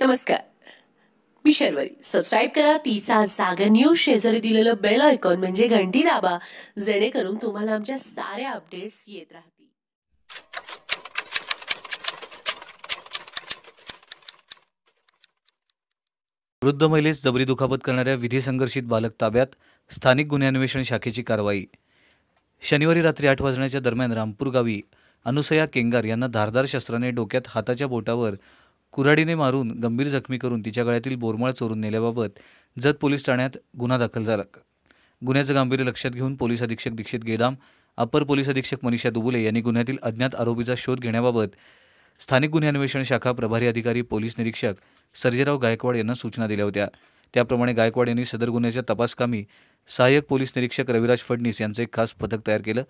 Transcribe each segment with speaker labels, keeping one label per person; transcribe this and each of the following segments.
Speaker 1: नमस्कार मी शर्वरी सबस्क्राईब करा तिचा सागर न्यूज शेजारी दिलेलं बेल आयकॉन म्हणजे घंटी दाबा जेणेकरून
Speaker 2: तुम्हाला आमच्या साऱ्या अपडेट्स येत राहतील
Speaker 3: वृद्ध महिलेस जबरी दुखापत करणाऱ्या विधी संघर्षित बालक ताब्यात स्थानिक गुन्हे अन्वेषण शाखेची कारवाई शनिवारी रात्री आठ वाजण्याच्या दरम्यान रामपूर गावी अनुसया केंगार यांना धारदार शस्त्राने डोक्यात हाताच्या बोटावर कुऱ्हाडीने मारून गंभीर जखमी करून तिच्या गळ्यातील बोरमाळ चोरून नेल्याबाबत जत पोलीस ठाण्यात गुन्हा दाखल झाला गुन्ह्याचं गांभीर्य लक्षात घेऊन पोलीस अधीक्षक दीक्षित गेदाम अपर पोलीस अधीक्षक मनीषा दुबुले यांनी गुन्ह्यातील अज्ञात आरोपीचा शोध घेण्याबाबत स्थानिक गुन्हे अन्वेषण शाखा प्रभारी अधिकारी पोलीस निरीक्षक सर्जेराव गायकवाड यांना सूचना दिल्या होत्या त्याप्रमाणे गायकवाड यांनी सदर गुन्ह्याच्या तपासकामी सहाय्यक पोलीस निरीक्षक रविराज फडणीस यांचं एक खास पथक तयार केलं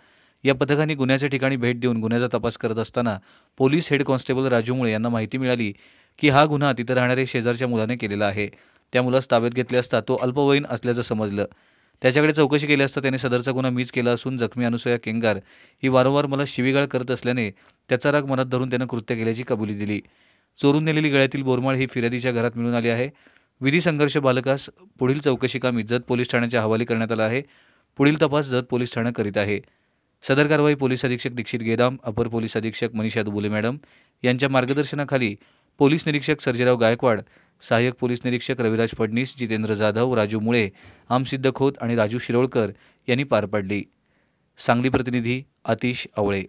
Speaker 3: या पथकाने गुन्ह्याच्या ठिकाणी भेट देऊन गुन्ह्याचा तपास करत असताना पोलीस हेड कॉन्स्टेबल राजू मुळे यांना माहिती मिळाली की हा गुन्हा तिथं राहणाऱ्या शेजारच्या मुलाने केलेला आहे त्या मुलास ताब्यात घेतले असता तो अल्पवयीन असल्याचं समजलं त्याच्याकडे चौकशी केली असता त्याने सदरचा गुन्हा मीच केला असून जखमी अनुसया केंगार ही वारंवार मला शिवीगाळ करत असल्याने त्याचा राग मनात धरून त्यानं कृत्य केल्याची कबुली दिली चोरून नेलेली गळ्यातील बोरमाळ ही फिर्यादीच्या घरात मिळून आली आहे विधी संघर्ष बालकास पुढील चौकशी कामी जत पोलीस ठाण्याच्या हवाली करण्यात आला आहे पुढील तपास जत पोलीस ठाणं करीत आहे सदर कारवाई पोलीस अधीक्षक दीक्षित गेदाम अपर पोलीस अधीक्षक मनीषा दुबुले मॅडम यांच्या मार्गदर्शनाखाली पोलीस निरीक्षक सर्जेराव गायकवाड सहाय्यक पोलीस निरीक्षक रविराज फडणीस जितेंद्र जाधव राजू मुळे आमसिद्ध खोत आणि राजू शिरोळकर यांनी पार पाडली सांगली प्रतिनिधी आतिश आवळे